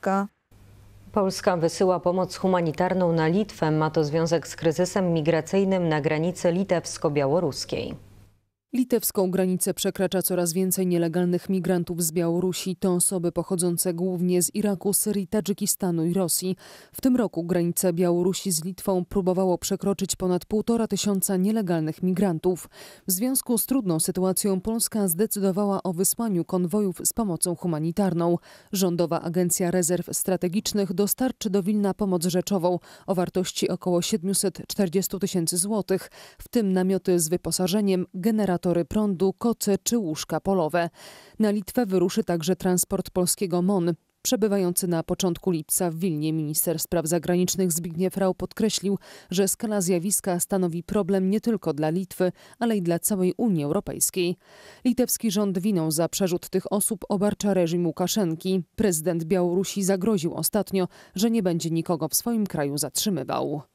Polska. Polska wysyła pomoc humanitarną na Litwę. Ma to związek z kryzysem migracyjnym na granicy litewsko-białoruskiej. Litewską granicę przekracza coraz więcej nielegalnych migrantów z Białorusi. To osoby pochodzące głównie z Iraku, Syrii, Tadżykistanu i Rosji. W tym roku granice Białorusi z Litwą próbowało przekroczyć ponad półtora tysiąca nielegalnych migrantów. W związku z trudną sytuacją Polska zdecydowała o wysłaniu konwojów z pomocą humanitarną. Rządowa Agencja Rezerw Strategicznych dostarczy do Wilna pomoc rzeczową o wartości około 740 tysięcy złotych, w tym namioty z wyposażeniem, generatorów generatory prądu, koce czy łóżka polowe. Na Litwę wyruszy także transport polskiego MON. Przebywający na początku lipca w Wilnie minister spraw zagranicznych Zbigniew Rau podkreślił, że skala zjawiska stanowi problem nie tylko dla Litwy, ale i dla całej Unii Europejskiej. Litewski rząd winą za przerzut tych osób obarcza reżim Łukaszenki. Prezydent Białorusi zagroził ostatnio, że nie będzie nikogo w swoim kraju zatrzymywał.